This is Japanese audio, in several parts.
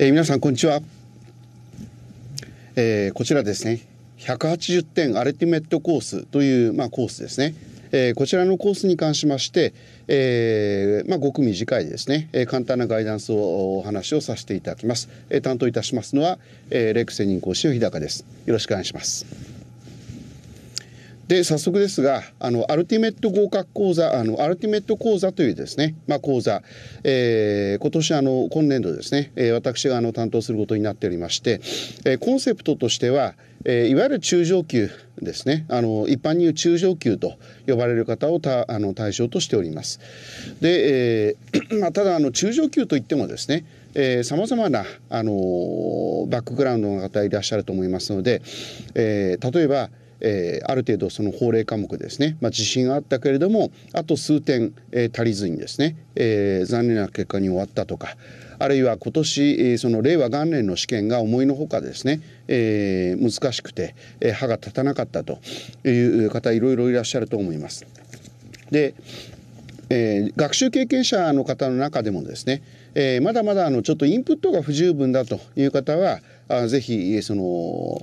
えー、皆さんこんにちは、えー、こちらですね180点アルティメットコースという、まあ、コースですね、えー、こちらのコースに関しまして、えーまあ、ごく短いですね、えー、簡単なガイダンスをお話をさせていただきます、えー、担当いたしますのは、えー、レクセニン講師の日高ですよろしくお願いしますで、早速ですが、あの、アルティメット合格講座、あの、アルティメット講座というですね、まあ、講座、えー、今年、あの、今年度ですね、えー、私が、あの、担当することになっておりまして、えー、コンセプトとしては、えー、いわゆる中上級ですねあの一般にいう中上級と呼ばれる方をたあの対象としております。で、えー まあ、ただあの中上級といってもですねさまざまな、あのー、バックグラウンドの方いらっしゃると思いますので、えー、例えばえー、ある程度その法令科目ですね、まあ、自信があったけれどもあと数点、えー、足りずにですね、えー、残念な結果に終わったとかあるいは今年、えその令和元年の試験が思いのほかですね、え難しくて、え歯が立たなかったという方いろいろいらっしゃると思います。で、え学習経験者の方の中でもですねえー、まだまだあのちょっとインプットが不十分だという方はあぜひそのこ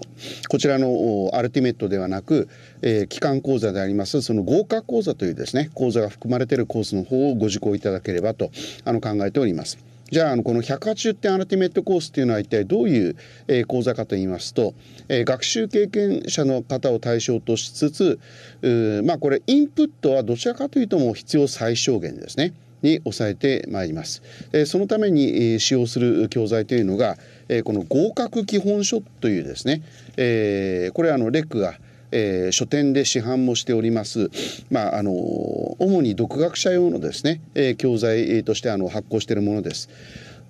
ちらのアルティメットではなく、えー、機関講座でありますその合格講座というですね講座が含まれているコースの方をご受講いただければとあの考えております。じゃあ、あのこの180点アルティメットコースっていうのは一体どういう、えー、講座かと言いますと、えー、学習経験者の方を対象としつつ、まあこれインプットはどちらかというともう必要最小限ですね。に抑えてまいります。そのために使用する教材というのがこの合格基本書というですね、これあのレックがえ書店で市販もしております、まあ、あの主に独学者用のですね、え教材としてあの発行しているものです。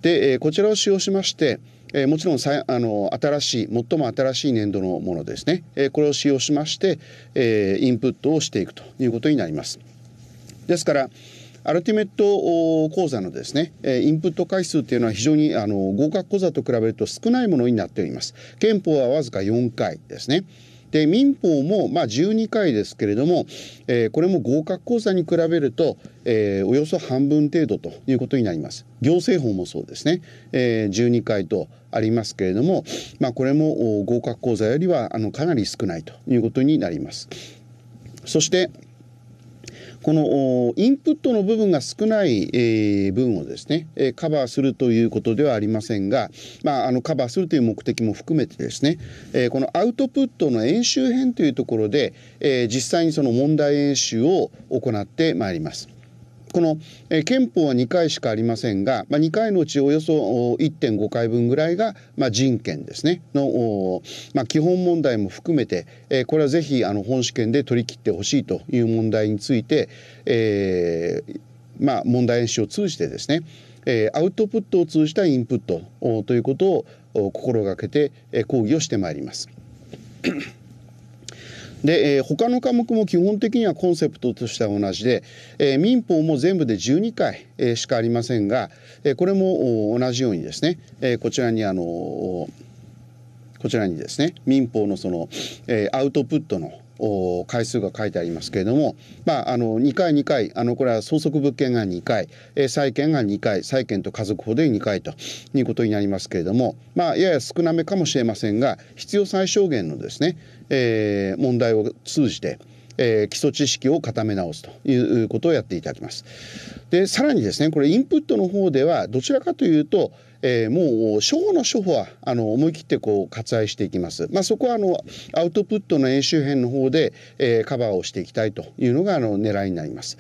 で、えこちらを使用しまして、えもちろんさあの新しい最も新しい年度のものですね、えこれを使用しまして、えインプットをしていくということになります。ですから、アルティメット講座のですね、インプット回数というのは非常にあの合格講座と比べると少ないものになっております。憲法はわずか4回ですね。で民法もまあ12回ですけれども、えー、これも合格講座に比べると、えー、およそ半分程度ということになります行政法もそうですね、えー、12回とありますけれども、まあ、これも合格講座よりはあのかなり少ないということになりますそしてこのインプットの部分が少ない、え分をですね、えカバーするということではありませんが、まあ、あのカバーするという目的も含めてですね、えこのアウトプットの演習編というところで、え実際にその問題演習を行ってまいります。この、え憲法は2回しかありませんが、まあ、2回のうちおよそ1.5回分ぐらいが、まあ、人権ですねの、まあ、基本問題も含めて、えこれはぜひあの本試験で取り切ってほしいという問題について、えーまあ、問題演習を通じてですね、えアウトプットを通じたインプットということを心がけて、え講義をしてまいります。で、えー、他の科目も基本的にはコンセプトとしては同じで、えー、民法も全部で12回、えー、しかありませんが、えー、これも同じようにですね、えー、こちらにあのこちらにですね民法のその、えー、アウトプットの回数が書いてありますけれども、まあ、あの2回2回あのこれは相続物件が2回、え債権が2回債権と家族法で2回ということになりますけれども、まあ、やや少なめかもしれませんが必要最小限のですね、えー、問題を通じて、えー、基礎知識を固め直すということをやっていただきます。でさらにですねこれインプットの方ではどちらかというとえー、もう初歩の初歩はあの思い切ってこう割愛していきます。まあ、そこはあのアウトプットの演習編の方で、えー、カバーをしていきたいというのがあの狙いになります。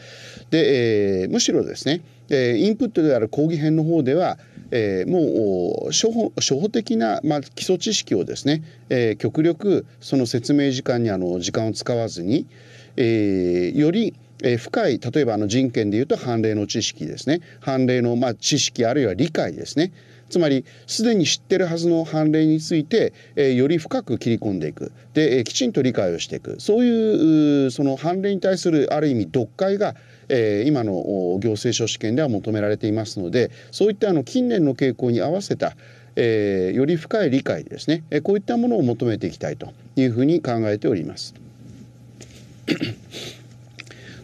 で、えー、むしろですね、えー、インプットである講義編の方では、えー、もう初歩初歩的な、まあ、基礎知識をですね、えー、極力その説明時間にあの時間を使わずに、えー、よりえー、深い例えばあの人権でいうと判例の知識ですね判例のまあ知識あるいは理解ですねつまりすでに知ってるはずの判例について、えー、より深く切り込んでいくで、えー、きちんと理解をしていくそういうその判例に対するある意味読解が、えー、今の行政書士験では求められていますのでそういったあの近年の傾向に合わせたえー、より深い理解ですね、えこういったものを求めていきたいというふうに考えております。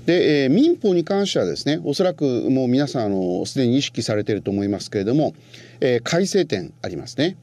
で、えー、民法に関してはですね、おそらくもう皆さん、あの、すでに意識されていると思いますけれども、えー、改正点ありますね。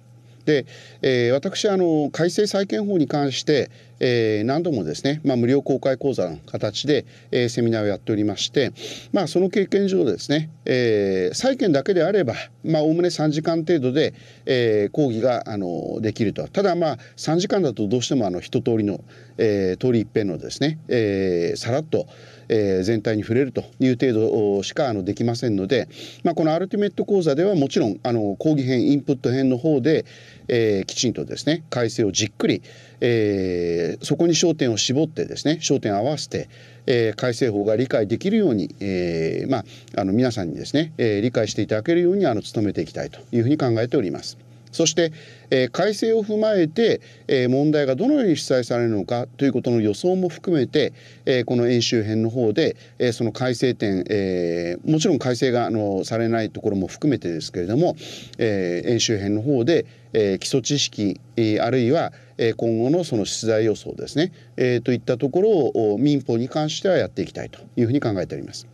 で、えー、私あの改正債権法に関して、えー、何度もですね、まあ、無料公開講座の形で、えー、セミナーをやっておりまして、まあ、その経験上ですね、えー、債券だけであれば、まあ、おおむね3時間程度で、えー、講義が、あの、できると。ただ、まあ、3時間だとどうしても、あの、一通りの、えー、通り一遍のですね、えー、さらっと、え全体に触れるという程度しかあのできませんので、まあ、このアルティメット講座ではもちろんあの講義編インプット編の方で、えー、きちんとですね改正をじっくり、えー、そこに焦点を絞ってですね焦点を合わせて、えー、改正法が理解できるように、えー、まあ、あの皆さんにですね、え理解していただけるようにあの努めていきたいというふうに考えております。そして、えー、改正を踏まえて、えー、問題がどのように主催されるのかということの予想も含めて、えー、この演習編の方で、えー、その改正点、えー、もちろん改正があのされないところも含めてですけれども、えー、演習編の方で、えー、基礎知識、えー、あるいは今後のその出題予想ですね、えー、といったところを民法に関してはやっていきたいというふうに考えております。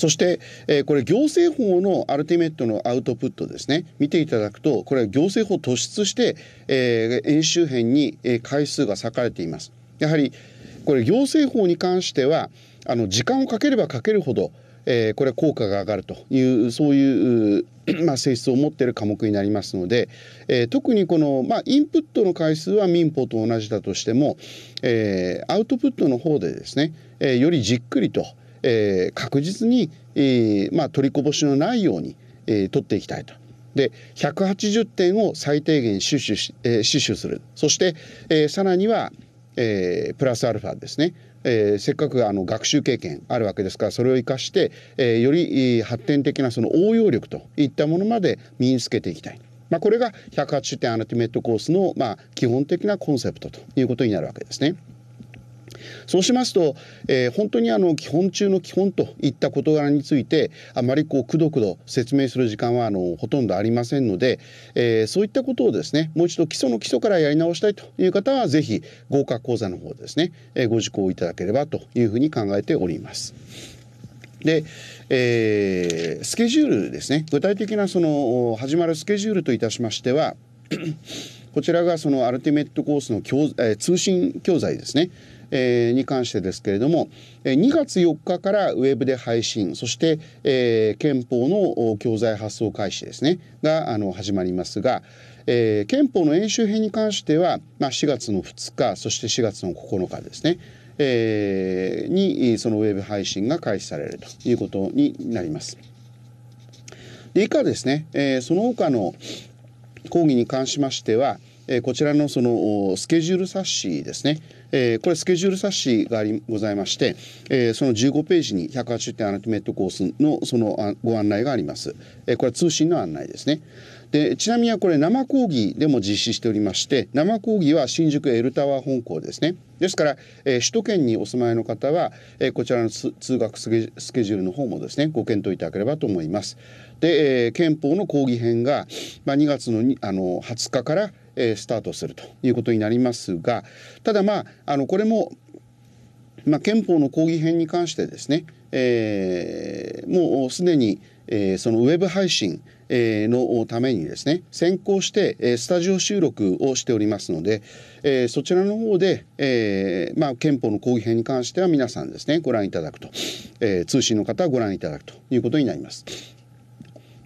そして、えー、これ行政法のアルティメットのアウトプットですね見ていただくとこれは行政法突出して、えー、円周辺に回数が割かれています。やはりこれ行政法に関してはあの時間をかければかけるほど、えー、これは効果が上がるというそういうまあ、性質を持っている科目になりますので、えー、特にこの、まあ、インプットの回数は民法と同じだとしても、えー、アウトプットの方でですね、えー、よりじっくりと、えー、確実に、えーまあ、取りこぼしのないように、えー、取っていきたいと。で180点を最低限死守し、えー、守するそして、えー、さらには、えー、プラスアルファですね、えー、せっかくあの学習経験あるわけですからそれを生かして、えー、より発展的なその応用力といったものまで身につけていきたい。まあ、これが180点アナティメットコースのまあ基本的なコンセプトということになるわけですね。そうしますと、えー、本当にあの基本中の基本といった事柄についてあまりこうくどくど説明する時間はあのほとんどありませんので、えー、そういったことをですねもう一度基礎の基礎からやり直したいという方は是非合格講座の方ですね、えー、ご受講いただければというふうに考えております。で、えー、スケジュールですね具体的なその始まるスケジュールといたしましてはこちらがそのアルティメットコースの教、えー、通信教材ですね。えー、に関してですけれども、2月4日からウェブで配信、そして、えー、憲法の教材発送開始ですね、があの始まりますが、えー、憲法の演習編に関しては、まあ、4月の2日、そして4月の9日ですね、えー、にそのウェブ配信が開始されるということになります。で以下ですね、えー、その他の講義に関しましては、えー、こちらのそのスケジュール冊子ですね、えー、これスケジュール冊子がありございまして、えー、その15ページに180点アルティメットコースのそのあご案内があります。えー、これは通信の案内ですね。でちなみにこれ生講義でも実施しておりまして生講義は新宿エルタワー本校ですねですから、えー、首都圏にお住まいの方は、えー、こちらの通学スケスケジュールの方もですねご検討いただければと思いますで、えー、憲法の講義編が、まあ、2月のにあの20日からえー、スタートするということになりますがただまああのこれも、まあ、憲法の抗議編に関してですね、えー、もうすでに、えー、そのウェブ配信のためにですね先行してスタジオ収録をしておりますので、えー、そちらの方で、えー、まあ、憲法の抗議編に関しては皆さんですねご覧いただくと、えー、通信の方はご覧いただくということになります。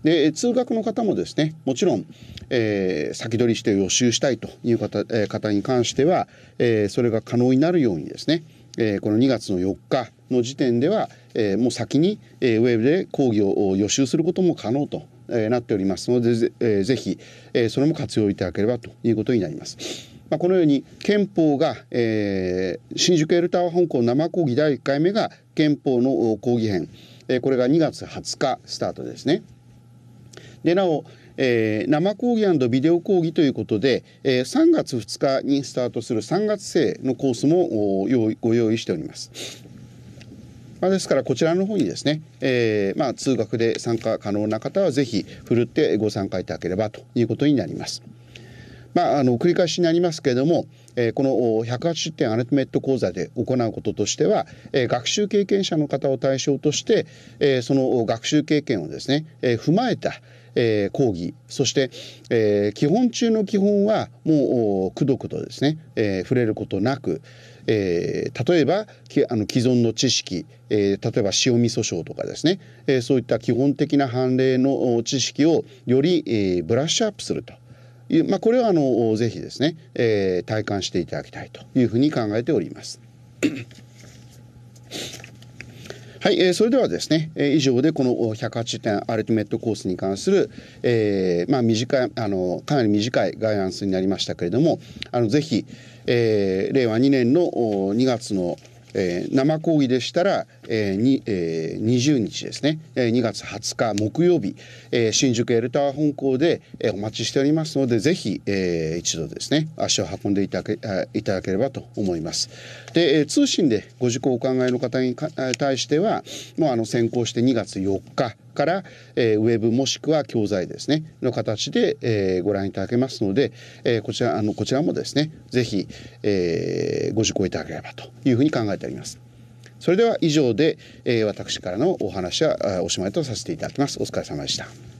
で、通学の方もですね、もちろん、えー、先取りして予習したいという方,、えー、方に関しては、えー、それが可能になるようにですね、えー、この2月の4日の時点では、えー、もう先に、えー、ウェブで講義を予習することも可能とえー、なっておりますのでぜ,、えー、ぜひ、えー、それも活用いただければということになります。まあ、このように憲法が、えー、新宿エルタワー本校生講義第1回目が憲法の講義編、えー、これが2月20日スタートですね。でなお、えー、生講義ビデオ講義ということで、えー、3月2日にスタートする3月生のコースもお用ご用意しております。まあ、ですからこちらの方にですね、えー、まあ、通学で参加可能な方はぜひふるってご参加いただければということになります。まあ、あの繰り返しになりますけれども、えー、この180点アルティメット講座で行うこととしては、えー、学習経験者の方を対象として、えー、その学習経験をですね、え踏まえた、えー、講義そして、えー、基本中の基本はもうくどくどですね、えー、触れることなく、えー、例えばあの既存の知識、えー、例えば塩味訴訟とかですね、えー、そういった基本的な判例の知識をより、えー、ブラッシュアップすると。まあ、これはあのぜひですね、えー、体感していただきたいというふうに考えております。はい、えー、それではですね、えー、以上でこの1 8点アルティメットコースに関する、えー、まあ短いあのかなり短いガイダンスになりましたけれども、あのぜひ、えー、令和2年の2月の、えー、生講義でしたら、えーにえー、20日ですね、えー、2月20日木曜日、えー、新宿エルタワー本校で、えー、お待ちしておりますのでぜひ、えー、一度ですね足を運んでいただけいただければと思います。で、えー、通信でご受講お考えの方に対してはもうあの先行して2月4日から、えー、ウェブもしくは教材ですねの形で、えー、ご覧いただけますので、えー、こちらあのこちらもですねぜひ、えー、ご受講いただければというふうに考えております。それでは以上で、え私からのお話はおしまいとさせていただきますお疲れ様でした